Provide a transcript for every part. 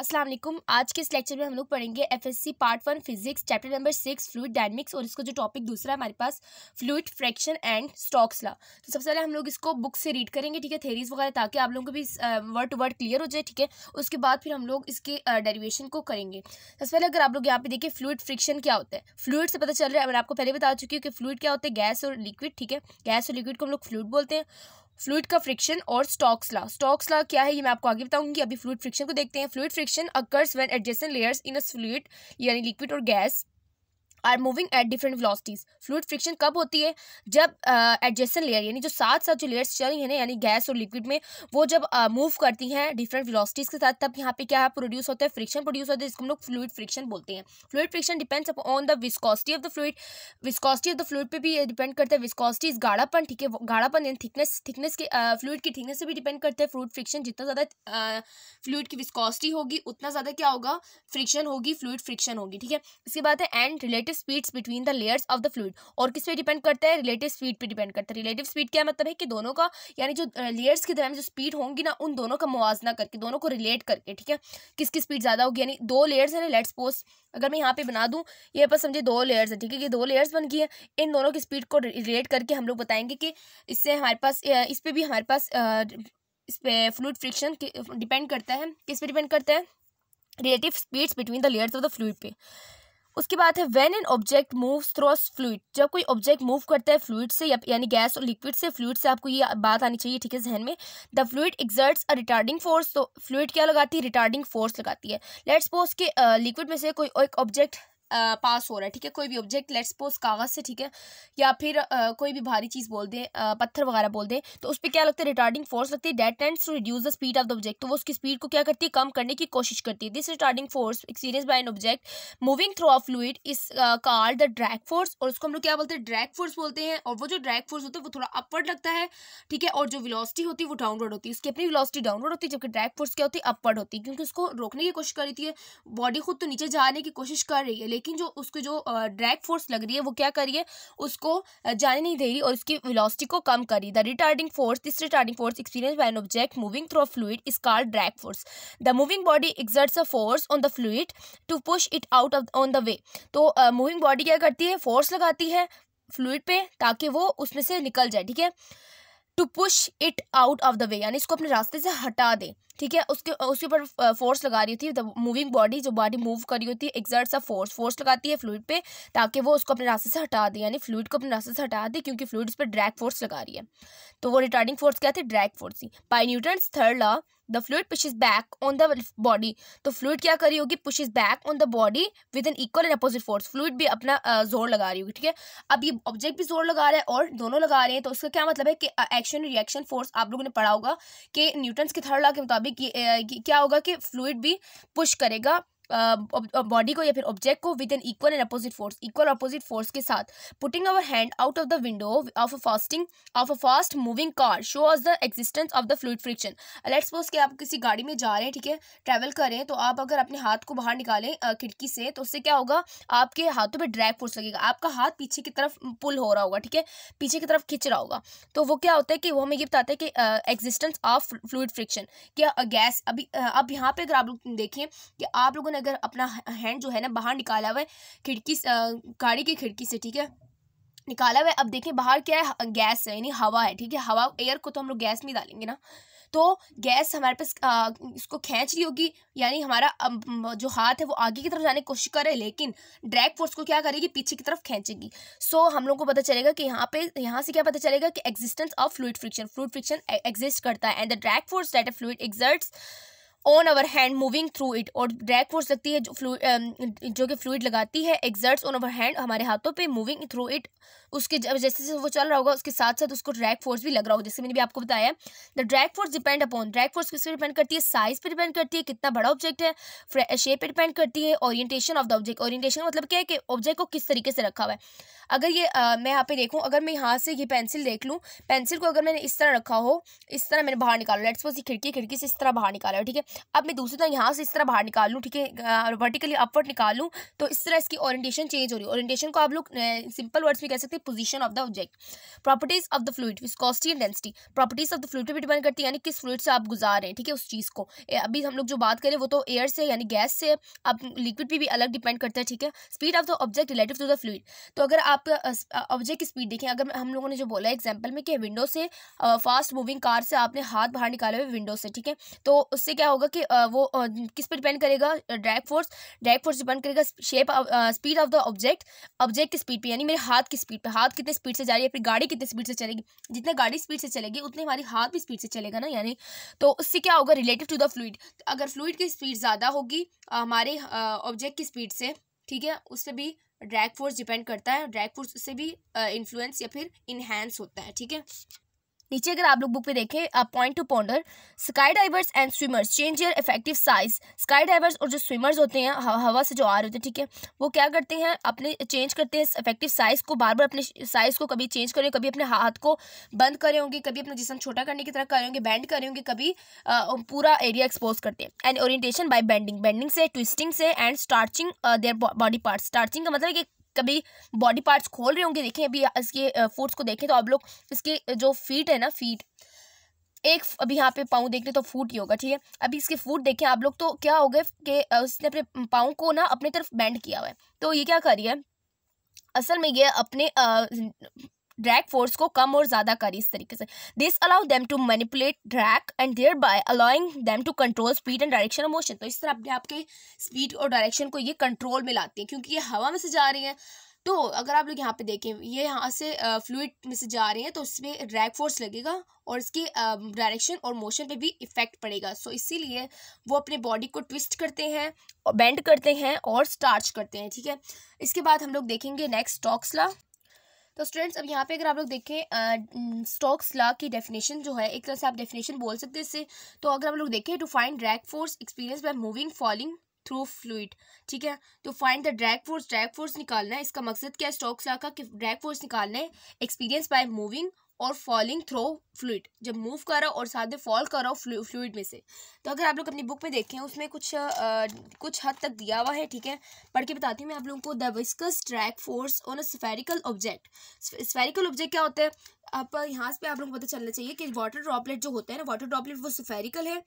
अस्सलाम वालेकुम आज के इस लेक्चर में हम लोग पढ़ेंगे FSC part one physics chapter number six fluid dynamics और इसको जो टॉपिक दूसरा है हमारे पास fluid friction and Stokes law तो सबसे पहले हम लोग इसको बुक से रीड करेंगे ठीक है थेरीज वगैरह ताकि आप लोगों को भी वर्ड टू वर्ड क्लियर हो जाए ठीक है उसके बाद फिर हम लोग इसके डेरिवेशन को करेंगे सबसे पहले अगर आप लोग यहाँ पे देखिए फ्लूड फ्रिक्शन क्या होता है फ्लूड से पता चल रहा है मैं आपको पहले बता चुकी हूँ कि फ्लूड क्या होता है गैस और लिक्विड ठीक है गैस और लिक्विड को हम लोग फ्लूड बोलते हैं फ्लूड का फ्रिक्शन और स्टॉक्स ला स्टॉक्स ला क्या है ये मैं आपको आगे बताऊंगी अभी फ्लूड फ्रिक्शन को देखते हैं fluid friction occurs when adjacent layers in a fluid यानी लिक्विड और gas are moving at different velocities fluid friction कब होती है जब एडजेसन लेयर यानी जो साथ साथ जो लेयर्स चल रही है ना यानी गैस और लिक्विड में वो जब मूव uh, करती हैं डिफरेंट वेलोसिटीज़ के साथ तब यहाँ पे क्या प्रोड्यूस होता है फ्रिक्शन प्रोड्यूस होता है जिसको हम लोग फ्लूड फ्रिक्शन बोलते हैं fluid friction depends on the viscosity of the fluid viscosity of the fluid पर भी डिपेंड करता है विस्कॉसिटी इज गाढ़ापन ठीक है गाढ़ापन यानी थिकनेस थिकनेस के फ्लूड uh, की थिकनेस से भी डिपेंड करते हैं फ्लूड फ्रिक्शन जितना ज़्यादा फ्लूड uh, की विस्कॉसिटी होगी उतना ज़्यादा क्या होगा फ्रिक्शन होगी फ्लूड फ्रिक्शन होगी ठीक है इसके बाद है and relative speeds between the layers of the fluid और किस पे डिपेंड करता है रिलेटिव स्पीड पे डिपेंड करता है रिलेटिव स्पीड क्या मतलब है कि दोनों का यानी जो लेयर्स के दरमियान जो स्पीड होंगी ना उन दोनों का मुआजना करके दोनों को रिलेट करके ठीक है किसकी स्पीड ज़्यादा होगी यानी दो लेयर्स है ना लेट्स सपोज अगर मैं यहाँ पे बना दूँ ये पर समझे दो लेयर्स है ठीक है ये दो लेयर्स बन गई है इन दोनों की स्पीड को रिलेट करके हम लोग बताएंगे कि इससे हमारे पास इस पर भी हमारे पास इस पर फ्लूड फ्रिक्शन डिपेंड करता है किस पे डिपेंड करता है relative speeds between the layers of the fluid पे उसके बाद है when an object move through fluid जब कोई ऑब्जेक्ट मूव करता है फ्लूड से यानी गैस और लिक्विड से फ्लूड से आपको ये बात आनी चाहिए ठीक है जहन में the fluid exerts a retarding force तो फ्लूड क्या लगाती है रिटार्डिंग फोर्स लगाती है लेट्स पोज के लिक्विड में से कोई एक ऑब्जेक्ट पास हो रहा है ठीक है कोई भी ऑब्जेक्ट लेट्स पोज कागज़ से ठीक है या फिर आ, कोई भी भारी चीज़ बोल दें पत्थर वगैरह बोल दें तो उस पर क्या लगता है रिटार्डिंग फोर्स लगती है that end to reduce the speed of the object तो वो उसकी स्पीड को क्या करती है कम करने की कोशिश करती है this retarding force experience by an object moving through of fluid is called the drag force और उसको हम लोग क्या बोलते हैं ड्रैक फोर्स बोलते हैं और वो जो ड्रैक फोर्स होता है वो थोड़ा अपवर्ड लगता है ठीक है और जो विलॉसिटी होती है वो डाउनवर्ड होती है उसकी अपनी विलॉसिटी डाउनवर्ड होती है जबकि ड्रैक फोर्स क्या होती है अपवर्ड होती है क्योंकि उसको रोकने की कोशिश कर रही थी बॉडी खुद तो नीचे जाने की कोशिश कर रही है लेकिन जो उसको जो ड्रैग फोर्स लग रही है वो क्या कर रही है उसको जाने नहीं दे रही और उसकी वेलोसिटी को कम कर रही the retarding force this retarding force experience by an object moving through a fluid is called drag force the moving body exerts a force on the fluid to push it out of on the way तो moving uh, body क्या करती है force लगाती है fluid पे ताकि वो उसमें से निकल जाए ठीक है to push it out of the way यानी इसको अपने रास्ते से हटा दे ठीक है उसके उसके ऊपर फोर्स लगा रही होती है मूविंग बॉडी जो बॉडी मूव कर रही होती है एक्जर्ट सा फोर्स फोर्स लगाती है फ्लूड पे ताकि वो उसको अपने रास्ते से हटा दे यानी फ्लूड को अपने रास्ते से हटा दे क्योंकि फ्लूड उस पर ड्रैक फोर्स लगा रही है तो वो रिटार्डिंग फोर्स क्या थे ड्रैक फोर्स ही by Newton third law the fluid is back on the body तो फ्लूड क्या करी होगी is back on the body with an equal and opposite force fluid भी अपना जोर लगा रही होगी ठीक है अब ये ऑब्जेक्ट भी जोर लगा रहा है और दोनों लगा रहे हैं तो उसका क्या मतलब है कि एक्शन रिएक्शन फोर्स आप लोगों ने पढ़ा होगा कि न्यूटन्स के थर्ड लॉ के मुताबिक मुताबिक क्या होगा कि फ्लूड भी पुश करेगा बॉडी um, uh, को या फिर ऑब्जेक्ट को with an equal and opposite force equal opposite force के साथ putting our hand out of the window of a fasting of a fast moving car shows the existence of the fluid friction let suppose कि आप किसी गाड़ी में जा रहे हैं ठीक है ट्रैवल करें तो आप अगर अपने हाथ को बाहर निकालें uh, खिड़की से तो उससे क्या होगा आपके हाथों पर ड्रैग फोर्स लगेगा आपका हाथ पीछे की तरफ पुल हो रहा होगा ठीक है पीछे की तरफ खिंच रहा होगा तो वो क्या होता है कि वो हमें ये बताते हैं कि एग्जिस्टेंस ऑफ फ्लूड फ्रिक्शन क्या गैस अभी uh, अब यहाँ पे अगर आप लोग देखें कि आप लोगों ने ने अगर अपना हैंड जो है ना बाहर निकाला हुआ है खिड़की गाड़ी की खिड़की से ठीक है निकाला हुआ है अब देखें बाहर क्या है गैस है यानी हवा है ठीक है हवा एयर को तो हम लोग गैस में डालेंगे ना तो गैस हमारे पास इसको खींच रही होगी यानी हमारा जो हाथ है वो आगे की तरफ जाने की कोशिश कर करे लेकिन ड्रैग फोर्स को क्या करेगी पीछे की तरफ खींचेगी सो so, हम लोगों को पता चलेगा कि यहाँ पे यहाँ से क्या पता चलेगा कि existence of fluid friction fluid friction exist करता है and the drag force that a fluid exerts on our hand moving through it और ड्रैग फोर्स लगती है जो फ्लू जो कि फ्लूड लगाती है एग्जर्ट्स ऑन अवर हैंड हमारे हाथों पे मूविंग थ्रू इट उसके जब जैसे जैसे वो चल रहा होगा उसके साथ साथ उसको ड्रैग फोर्स भी लग रहा होगा जैसे मैंने भी आपको बताया the drag force depend upon drag force किस पर डिपेंड करती है साइज पर डिपेंड करती है कितना बड़ा ऑब्जेक्ट है शेप पर डिपेंड करती है ऑरिएटेशन ऑफ द ऑब्जेक्ट का मतलब क्या है कि ऑब्जेक्ट को किस तरीके से रखा हुआ है अगर ये आ, मैं यहाँ पे देखूँ अगर मैं यहाँ से ये पेंसिल देख लूँ पेंसिल को अगर मैंने इस तरह रखा हो इस तरह मैंने बाहर निकाला लेट्स सपोज ये खिड़की खिड़की से इस तरह बाहर निकाला ठीक है अब मैं दूसरी तरह यहाँ से इस तरह बाहर निकाल लूँ ठीक है वर्टिकली अपवर्ड निकालूँ तो इस तरह इसकी ओरिएंटेशन चेंज हो रही है ओरिएंटेशन को आप लोग सिंपल वर्ड्स में कह सकते हैं सकते हैं of the object properties of the fluid viscosity and density properties of the fluid पर डिपेंड करती है यानी किस फ्लूड से आप गुजार रहे हैं ठीक है उस चीज़ को अभी हम लोग जो बात करें वो तो एयर से यानी गैस से आप लिक्विड भी अलग डिपेंड करता है ठीक है speed of the object relative to the fluid तो अगर आप ऑब्जेक्ट की स्पीड देखें अगर हम लोगों ने जो बोला एग्जाम्पल में कि विंडो से फास्ट मूविंग कार से आपने हाथ बाहर निकाले हुए विंडो से ठीक है तो उससे क्या होगा कि वो किस पर डिपेंड करेगा drag force drag force depend करेगा shape speed of the object object की स्पीड पे यानी मेरे हाथ की स्पीड हाथ कितने स्पीड से जा रही है फिर गाड़ी कितने स्पीड से चलेगी जितने गाड़ी स्पीड से चलेगी उतने हमारी हाथ भी स्पीड से चलेगा ना यानी तो उससे क्या होगा रिलेटिव टू द फ्लूड अगर फ्लूड की स्पीड ज़्यादा होगी हमारे ऑब्जेक्ट की स्पीड से ठीक है उस पर भी ड्रैग फोर्स डिपेंड करता है ड्रैग फोर्स उससे भी इन्फ्लुएंस या फिर इन्हेंस होता है ठीक है नीचे अगर आप लोग बुक पे देखें आप point to ponder sky divers and swimmers change your effective size sky divers और जो स्विमर्स होते हैं हवा से जो आ रहे होते हैं ठीक है वो क्या करते हैं अपने चेंज करते हैं इफेक्टिव साइज को बार बार अपने साइज को कभी चेंज करें कभी अपने हाथ को बंद करे होंगे कभी अपना जिसम छोटा करने की तरह करें होंगे बैंड करें होंगे कभी आ, पूरा एरिया एक्सपोज करते हैं and orientation by bending bending से ट्विस्टिंग से and stretching their body part stretching का मतलब एक कभी बॉडी पार्ट्स खोल रहे होंगे देखें अभी इसके फूड्स को देखें तो आप लोग इसके जो फीट है ना फीट एक अभी यहाँ पे पाँव देख रहे तो फूट ही होगा ठीक है अभी इसके फूट देखें आप लोग तो क्या हो गए कि उसने अपने पाँव को ना अपने तरफ बैंड किया हुआ है तो ये क्या कर रही है असल में ये अपने ड्रैग फोर्स को कम और ज़्यादा करी इस तरीके से this allow them to manipulate drag and thereby allowing them to control speed and direction of motion तो इस तरह अपने आपके स्पीड और डायरेक्शन को ये कंट्रोल में लाती है क्योंकि ये हवा में से जा रही हैं तो अगर आप लोग यहाँ पे देखें ये यहाँ से फ्लूड में से जा रहे हैं तो इसमें ड्रैग फोर्स लगेगा और इसके डायरेक्शन और मोशन पे भी इफेक्ट पड़ेगा सो इसीलिए वो अपने बॉडी को ट्विस्ट करते हैं बेंड करते हैं और स्टार्च करते हैं ठीक है इसके बाद हम लोग देखेंगे नेक्स्ट टॉक्सला तो स्टूडेंट्स अब यहाँ पे अगर आप लोग देखें स्टॉक्स लॉ की डेफिनेशन जो है एक तरह से आप डेफिनेशन बोल सकते हैं इससे तो अगर आप लोग देखें to find drag force experience by moving falling through fluid ठीक है तो find the drag force drag force निकालना है इसका मकसद क्या है स्टॉक्स लॉ का ड्रैग फोर्स निकालना है एक्सपीरियंस बाय मूविंग और फॉलिंग थ्रो फ्लूड जब मूव करो और साथ में फॉल करो फ्लूड में से तो अगर आप लोग अपनी बुक में देखें उसमें कुछ आ, कुछ हद तक दिया हुआ है ठीक है पढ़ के बताती हूँ मैं आप लोगों को the viscous drag force on a spherical object spherical object क्या होता है आप यहाँ पे आप लोगों को पता चलना चाहिए कि वाटर ड्रॉपलेट जो होता है ना वाटर ड्रॉपलेट वो स्फेरिकल है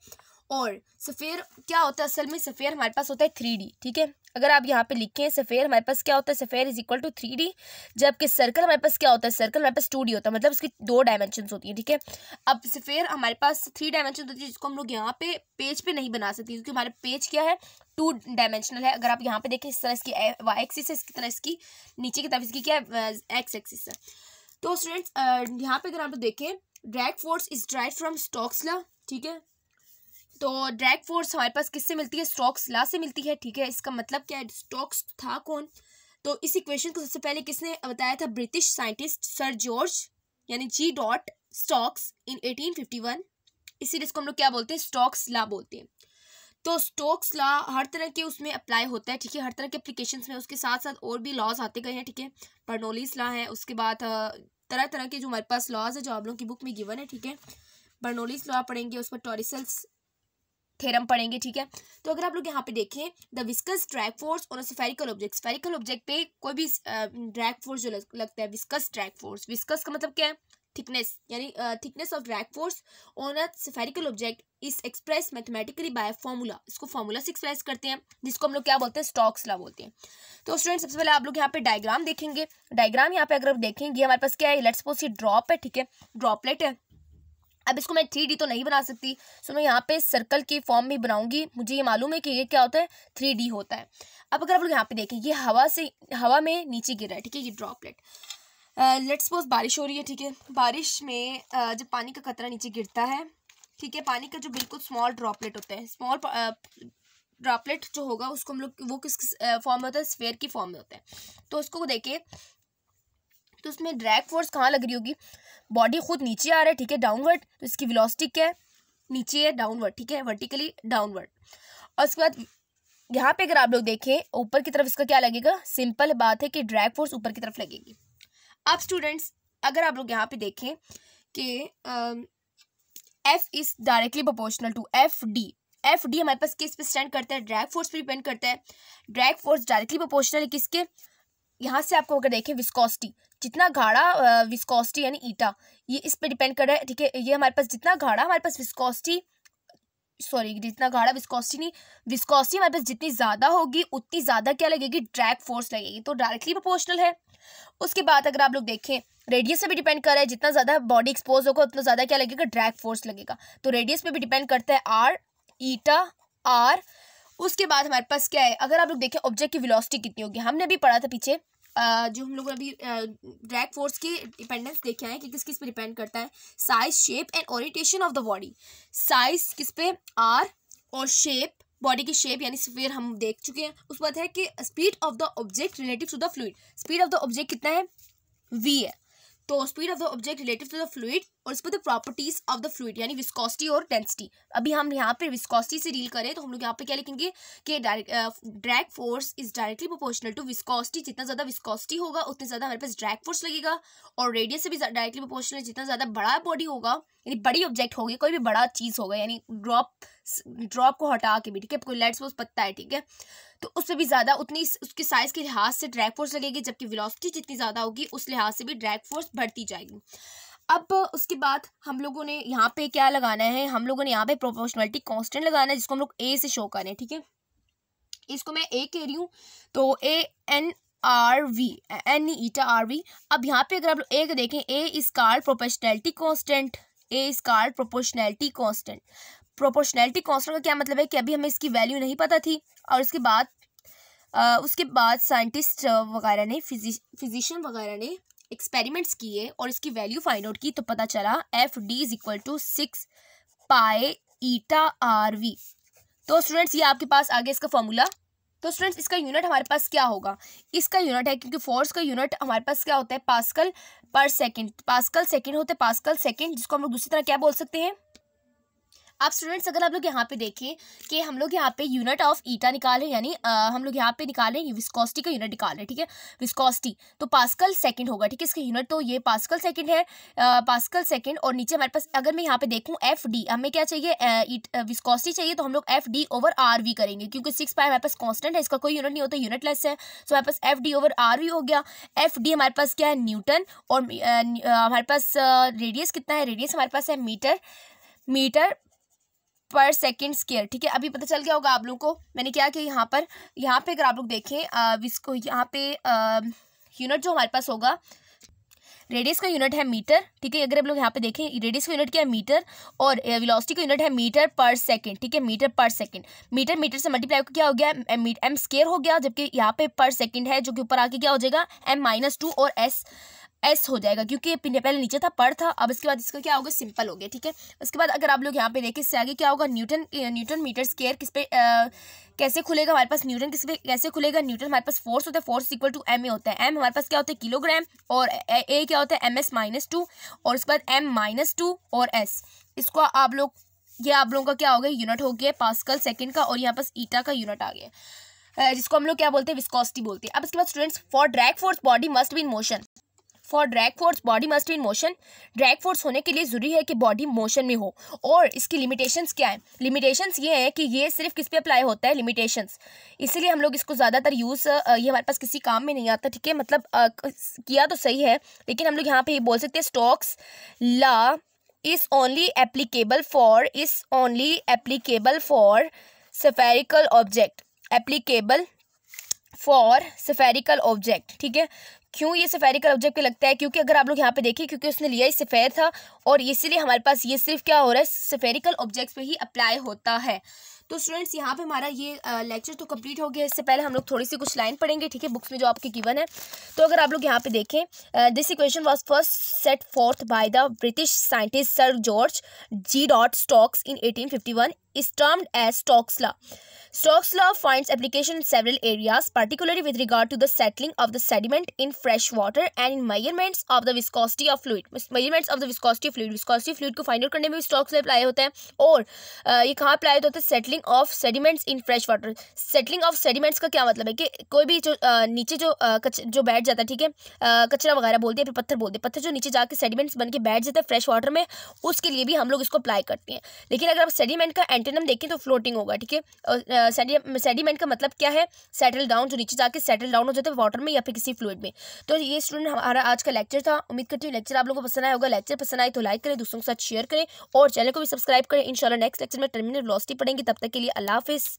और सफ़ेर क्या होता है असल में सफ़ेर हमारे पास होता है थ्री डी ठीक है अगर आप यहाँ पे लिखें सफ़ेर हमारे पास क्या होता है sphere is equal to three D जबकि सर्कल हमारे पास क्या होता है सर्कल हमारे पास टू डी होता है मतलब उसकी दो डायमेंशन होती है ठीक है अब सफ़ेर हमारे पास थ्री डायमेंशन होती है जिसको हम लोग यहाँ पे पेज पे नहीं बना सकते क्योंकि हमारे पेज क्या है टू डायमेंशनल है अगर आप यहाँ पे देखें इस तरह इसकी वाई एक्सिस है इसकी तरह इसकी नीचे की तरफ इसकी क्या है एक्स एक्सिस है तो स्टूडेंट्स यहाँ पे अगर आप देखें drag force is derived from Stokes law ठीक है तो ड्रैग फोर्स हमारे पास किससे मिलती है स्टॉक्स ला से मिलती है ठीक है इसका मतलब क्या है स्टॉक्स था कौन तो इस इक्वेशन को सबसे पहले किसने बताया था ब्रिटिश साइंटिस्ट सर जॉर्ज यानी जी डॉट स्टॉक्स इन 1851 इसीलिए इसको हम लोग क्या बोलते हैं स्टॉक्स ला बोलते हैं तो स्टोक्स लॉ हर तरह के उसमें अप्लाई होता है ठीक है हर तरह के अप्लीकेशन में उसके साथ साथ और भी लॉज आते गए हैं ठीक है बर्नोलिस ला है उसके बाद तरह तरह के जो हमारे पास लॉज है जो आप लोगों की बुक में गिवन है ठीक है बर्नोलिस लॉ पढ़ेंगे उस पर टॉरिसल्स थेरम पढ़ेंगे ठीक है तो अगर आप लोग यहाँ पे देखें द विस्कस ड्रैग फोर्स और स्फेरिकल ऑब्जेक्ट स्फेरिकल ऑब्जेक्ट पे कोई भी ड्रैग फोर्स जो लगता है विस्कस ड्रैग फोर्स विस्कस का मतलब क्या है थिकनेस यानी thickness of drag force on a spherical object is express mathematically by formula इसको फॉर्मूला से एक्सप्रेस करते हैं जिसको हम लोग क्या बोलते हैं स्टॉक्स ला बोलते हैं तो स्टूडेंट सबसे पहले आप लोग यहाँ पे डायग्राम देखेंगे डायग्राम यहाँ पे अगर देखेंगे हमारे पास क्या है लेट्स सपोज ये ड्रॉप है ठीक है ड्रॉपलेट है अब इसको मैं थ्री तो नहीं बना सकती सो मैं यहाँ पे सर्कल के फॉर्म में बनाऊंगी मुझे ये मालूम है कि ये क्या होता है थ्री होता है अब अगर आप लोग यहाँ पे देखें ये हवा से हवा में नीचे गिर रहा है ठीक है ये ड्रॉपलेट लेट्स सपोज बारिश हो रही है ठीक है बारिश में uh, जब पानी का खतरा नीचे गिरता है ठीक है पानी का जो बिल्कुल स्मॉल ड्रॉपलेट होता है स्मॉल ड्रॉपलेट जो होगा उसको हम लोग वो किस फॉर्म में होता है स्वेयर की फॉर्म में होता है तो उसको देखे तो उसमें ड्रैग फोर्स कहाँ लग रही होगी बॉडी खुद नीचे आ रहा है ठीक है डाउनवर्ड तो इसकी विलोस्टिक क्या है नीचे है डाउनवर्ड ठीक है वर्टिकली डाउनवर्ड और उसके बाद यहाँ पे अगर आप लोग देखें ऊपर की तरफ इसका क्या लगेगा सिंपल बात है कि ड्रैग फोर्स ऊपर की तरफ लगेगी अब स्टूडेंट्स अगर आप लोग यहाँ पे देखें कि F is directly proportional to F D F D हमारे पास किस पे स्टैंड करता है ड्रैग फोर्स पे डिपेंड करता है ड्रैग फोर्स डायरेक्टली प्रोपोर्शनल है किसके यहाँ से आपको अगर देखें विस्कोसिटी जितना गाढ़ा विस्कोसिटी यानी ईटा ये इस पर डिपेंड कर रहा है ठीक है ये हमारे पास जितना गाढ़ा हमारे पास विस्कोसिटी सॉरी जितना गाढ़ा विस्कोसिटी नहीं विस्कोसिटी हमारे पास जितनी ज़्यादा होगी उतनी ज़्यादा क्या लगेगी ड्रैग फोर्स लगेगी तो डायरेक्टली प्रोपोर्शनल है उसके बाद अगर आप लोग देखें रेडियस पे भी डिपेंड कर रहा है जितना ज़्यादा बॉडी एक्सपोज होगा उतना ज़्यादा क्या लगेगा ड्रैग फोर्स लगेगा तो रेडियस पे भी डिपेंड करता है आर ईटा आर उसके बाद हमारे पास क्या है अगर आप लोग देखें ऑब्जेक्ट की विलोसिटी कितनी होगी हमने अभी पढ़ा था पीछे जो हम लोग अभी ड्रैग फोर्स की डिपेंडेंस देखे हैं कि किस किस पे डिपेंड करता है size shape and orientation of the body size किस पे आर और शेप बॉडी की शेप यानी स्फेयर हम देख चुके हैं उस बात है कि speed of the object relative to the fluid speed of the object कितना है वी है तो speed of the object relative to the fluid और इस पर the properties of the fluid यानी विस्कोसिटी और डेंसिटी अभी हम यहाँ पे विस्कोसिटी से डील करें तो हम लोग यहाँ पे क्या लिखेंगे कि drag force is directly proportional to viscosity जितना ज़्यादा विस्कोसिटी होगा उतने ज़्यादा हमारे पास ड्रैग फोर्स लगेगा और रेडियस से भी डायरेक्टली प्रोपोर्शनल जितना ज़्यादा बड़ा बॉडी होगा यानी बड़ी ऑब्जेक्ट होगी कोई भी बड़ा चीज़ होगा यानी ड्रॉप ड्रॉप को हटा के भी ठीक है आपको लेट सपोज पता है ठीक है तो उस पर भी ज़्यादा उतनी उसके साइज़ के लिहाज से ड्रैग फोर्स लगेगी जबकि वेलोसिटी जितनी ज़्यादा होगी उस लिहाज से भी ड्रैग फोर्स बढ़ती जाएगी अब उसके बाद हम लोगों ने यहाँ पे क्या लगाना है हम लोगों ने यहाँ पे प्रोपोर्शनलिटी कांस्टेंट लगाना है जिसको हम लोग ए से शो करें ठीक है इसको मैं ए कह रही हूँ तो A N R V N eta R V अब यहाँ पे अगर आप लोग ए को देखें ए is called proportionality constant A is called proportionality constant proportionality constant का क्या मतलब है कि अभी हमें इसकी वैल्यू नहीं पता थी और उसके बाद आ, उसके बाद साइंटिस्ट वगैरह ने फिजिशियन वगैरह ने एक्सपेरिमेंट्स किए और इसकी वैल्यू फाइंड आउट की तो पता चला F D is equal to six pi eta R V तो स्टूडेंट्स ये आपके पास आगे इसका फॉर्मूला तो स्टूडेंट्स इसका यूनिट हमारे पास क्या होगा इसका यूनिट है क्योंकि फोर्स का यूनिट हमारे पास क्या होता है Pascal per second Pascal second होते पास्कल सेकंड जिसको हम लोग दूसरी तरह क्या बोल सकते हैं अब स्टूडेंट्स अगर आप लोग यहाँ पे देखें कि हम लोग यहाँ पे यूनिट ऑफ ईटा निकाले यानी हम लोग यहाँ पे निकाले रहे हैं विस्कोसिटी का यूनिट निकाल रहे हैं ठीक है विस्कोसिटी तो पास्कल सेकंड होगा ठीक है इसका यूनिट तो ये पास्कल सेकंड है पास्कल सेकंड और नीचे हमारे पास अगर मैं यहाँ पे देखूँ एफ डी हमें क्या चाहिए विस्कोसिटी चाहिए तो हम लोग F D over R V करेंगे क्योंकि सिक्स पाई हमारे पास कॉन्स्टेंट है इसका कोई यूनिट नहीं होता यूनिट लेस है सो तो हमारे पास F D over R V हो गया एफ डी हमारे पास क्या है न्यूटन और हमारे पास रेडियस कितना है रेडियस हमारे पास है metre metre per second square ठीक है अभी पता चल गया होगा आप लोगों को मैंने क्या कि यहाँ पर यहाँ पे अगर आप लोग देखें इसको यहाँ पे यूनिट जो हमारे पास होगा रेडियस का यूनिट है मीटर ठीक है अगर आप लोग यहाँ पे देखें रेडियस का यूनिट क्या है मीटर और वेलोसिटी का यूनिट है मीटर पर सेकंड ठीक है metre per second metre metre से मल्टीप्लाई क्या हो गया एम एम स्केयर हो गया जबकि यहाँ पे पर सेकंड है जो कि ऊपर आके क्या हो जाएगा एम माइनस टू और एस एस हो जाएगा क्योंकि ये पहले नीचे था पर था अब इसके बाद इसका क्या होगा सिंपल हो गया ठीक है उसके बाद अगर आप लोग यहाँ पे देखें इससे आगे क्या होगा न्यूटन न्यूटन मीटर स्केयर किस पे आ, कैसे खुलेगा हमारे पास न्यूटन किस पे कैसे खुलेगा न्यूटन हमारे पास फोर्स होता है force equal to M A होता है एम हमारे पास क्या होता है किलोग्राम और ए, क्या होता है एम एस माइनस टू और उसके बाद एम माइनस टू और एस इसको आप लोग ये आप लोगों का क्या हो गया यूनिट हो गया पास्कल सेकेंड का और यहाँ पास ईटा का यूनिट आ गया जिसको हम लोग क्या बोलते हैं विस्कोसिटी बोलते हैं अब इसके बाद students for drag force body must be in motion for drag force body must in motion drag force होने के लिए ज़रूरी है कि बॉडी मोशन में हो और इसकी लिमिटेशंस क्या है लिमिटेशंस ये है कि ये सिर्फ किस पे अप्लाई होता है लिमिटेशंस इसीलिए हम लोग इसको ज़्यादातर यूज़ ये हमारे पास किसी काम में नहीं आता ठीक है मतलब आ, किया तो सही है लेकिन हम लोग यहाँ पर ये बोल सकते हैं Stokes law is only applicable for is only applicable for spherical object applicable for spherical object ठीक है क्यों ये सफेरिकल ऑब्जेक्ट के लगता है क्योंकि अगर आप लोग यहाँ पे देखें क्योंकि उसने लिया ही सफ़ेद था और इसीलिए हमारे पास ये सिर्फ क्या हो रहा है सफेरिकल ऑब्जेक्ट पे ही अप्लाई होता है तो स्टूडेंट्स यहाँ पे हमारा ये लेक्चर तो कंप्लीट हो गया इससे पहले हम लोग थोड़ी सी कुछ लाइन पढ़ेंगे ठीक है बुक्स में जो आपके गिवन है तो अगर आप लोग यहाँ पे देखें this equation was first set forth by the British scientist Sir George G dot Stokes in eighteen fifty one is termed as Stokes law. Stokes law finds application in several areas, particularly with regard to the settling of the sediment in fresh water and in measurements of the viscosity of fluid. Measurements of the viscosity of fluid. Viscosity of fluid को find out करने में Stokes law apply होता है और ये कहाँ apply होता है settling of sediments in fresh water. Settling of sediments का क्या मतलब है कि कोई भी जो नीचे जो जो बैठ जाता है ठीक है कचरा वगैरह बोलते हैं पत्थर बोलते हैं पत्थर जो नीचे जाके sediments बन के बैठ जाता है fresh water में उसके लिए भी हम लोग इसको apply करते हैं लेकिन अगर आप sediment का सेंटेनम देखें तो फ्लोटिंग होगा ठीक है सेडिमेंट का मतलब क्या है सेटल डाउन जो नीचे जाके सेटल डाउन हो जाता है वाटर में या फिर किसी फ्लूड में तो ये स्टूडेंट हमारा आज का लेक्चर था उम्मीद करती हूँ लेक्चर आप लोगों को पसंद आया होगा लेक्चर पसंद आए तो लाइक करें दोस्तों के साथ शेयर करें और चैनल को भी सब्सक्राइब करें इनशाला नेक्स्ट लेक्चर में टर्मिनल लॉस्टी पढ़ेंगे तब तक के लिए अल्लाह